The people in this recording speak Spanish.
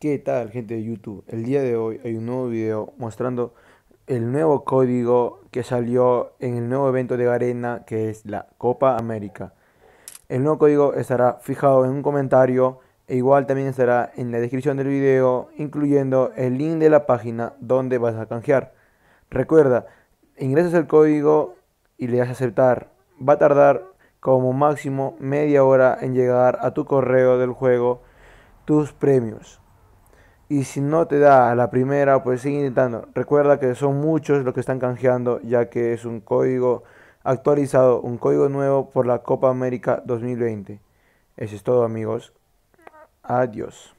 ¿Qué tal gente de YouTube? El día de hoy hay un nuevo video mostrando el nuevo código que salió en el nuevo evento de Garena que es la Copa América. El nuevo código estará fijado en un comentario e igual también estará en la descripción del video incluyendo el link de la página donde vas a canjear. Recuerda, ingresas el código y le das a aceptar. Va a tardar como máximo media hora en llegar a tu correo del juego tus premios. Y si no te da a la primera, pues sigue intentando. Recuerda que son muchos los que están canjeando, ya que es un código actualizado, un código nuevo por la Copa América 2020. Eso es todo amigos. Adiós.